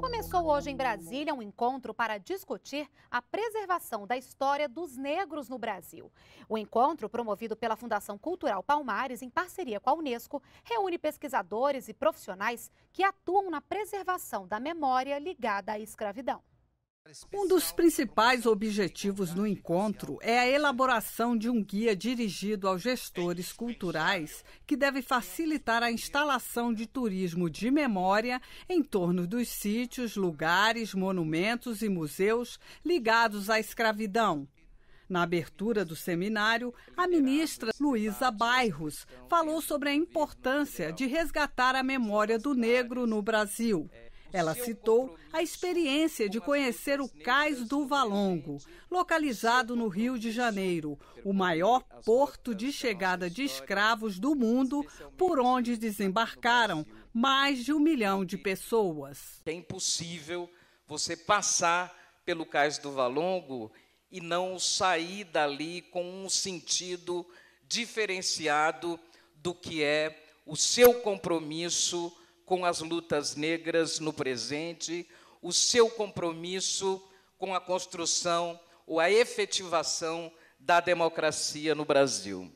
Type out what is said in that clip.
Começou hoje em Brasília um encontro para discutir a preservação da história dos negros no Brasil. O encontro, promovido pela Fundação Cultural Palmares em parceria com a Unesco, reúne pesquisadores e profissionais que atuam na preservação da memória ligada à escravidão. Um dos principais objetivos no encontro é a elaboração de um guia dirigido aos gestores culturais que deve facilitar a instalação de turismo de memória em torno dos sítios, lugares, monumentos e museus ligados à escravidão. Na abertura do seminário, a ministra Luísa Bairros falou sobre a importância de resgatar a memória do negro no Brasil ela citou a experiência de conhecer o cais do Valongo, localizado no Rio de Janeiro, o maior porto de chegada de escravos do mundo, por onde desembarcaram mais de um milhão de pessoas. É impossível você passar pelo cais do Valongo e não sair dali com um sentido diferenciado do que é o seu compromisso com as lutas negras no presente, o seu compromisso com a construção ou a efetivação da democracia no Brasil.